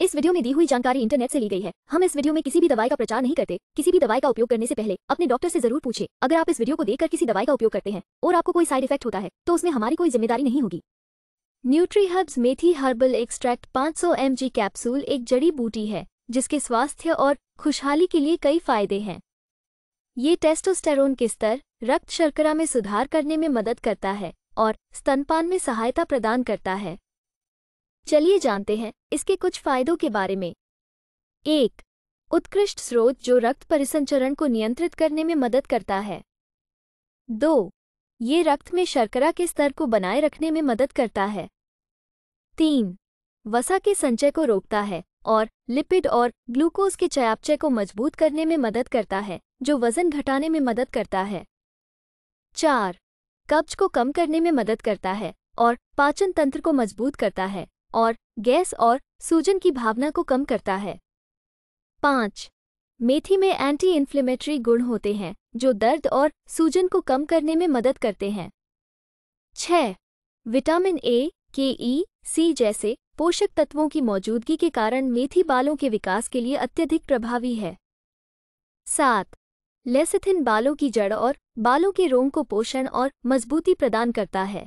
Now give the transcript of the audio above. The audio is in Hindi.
इस वीडियो में दी हुई जानकारी इंटरनेट से ली गई है हम इस वीडियो में किसी भी दवाई का प्रचार नहीं करते किसी भी दवाई का उपयोग करने से पहले अपने डॉक्टर से जरूर पूछे अगर आप इस वीडियो को देखकर किसी दवाई का उपयोग करते हैं और आपको कोई साइड इफेक्ट होता है तो उसमें हमारी कोई जिम्मेदारी नहीं होगी न्यूट्री हर्ब्स मेथी हर्बल एक्सट्रैक्ट पांच सौ कैप्सूल एक जड़ी बूटी है जिसके स्वास्थ्य और खुशहाली के लिए कई फायदे हैं ये टेस्टोस्टेरोन के स्तर रक्त शर्करा में सुधार करने में मदद करता है और स्तनपान में सहायता प्रदान करता है चलिए जानते हैं इसके कुछ फायदों के बारे में एक उत्कृष्ट स्रोत जो रक्त परिसंचरण को नियंत्रित करने में मदद करता है दो ये रक्त में शर्करा के स्तर को बनाए रखने में मदद करता है तीन वसा के संचय को रोकता है और लिपिड और ग्लूकोज के चयापचय को मजबूत करने में मदद करता है जो वजन घटाने में मदद करता है चार कब्ज को कम करने में मदद करता है और पाचन तंत्र को मजबूत करता है और गैस और सूजन की भावना को कम करता है पाँच मेथी में एंटी इन्फ्लेमेटरी गुण होते हैं जो दर्द और सूजन को कम करने में मदद करते हैं छ विटामिन ए के ई सी जैसे पोषक तत्वों की मौजूदगी के कारण मेथी बालों के विकास के लिए अत्यधिक प्रभावी है सात लेसिथिन बालों की जड़ और बालों के रोम को पोषण और मजबूती प्रदान करता है